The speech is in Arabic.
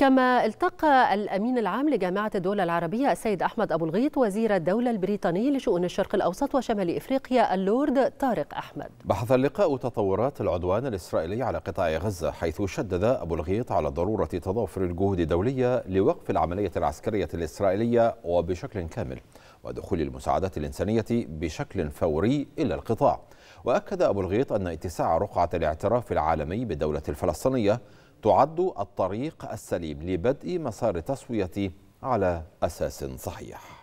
كما التقى الأمين العام لجامعة الدول العربية السيد أحمد أبو الغيط وزير الدولة البريطاني لشؤون الشرق الأوسط وشمال إفريقيا اللورد طارق أحمد بحث اللقاء تطورات العدوان الإسرائيلي على قطاع غزة حيث شدد أبو الغيط على ضرورة تضافر الجهود الدولية لوقف العملية العسكرية الإسرائيلية وبشكل كامل ودخول المساعدات الإنسانية بشكل فوري إلى القطاع وأكد أبو الغيط أن اتساع رقعة الاعتراف العالمي بالدولة الفلسطينية تعد الطريق السليم لبدء مسار التسوية على أساس صحيح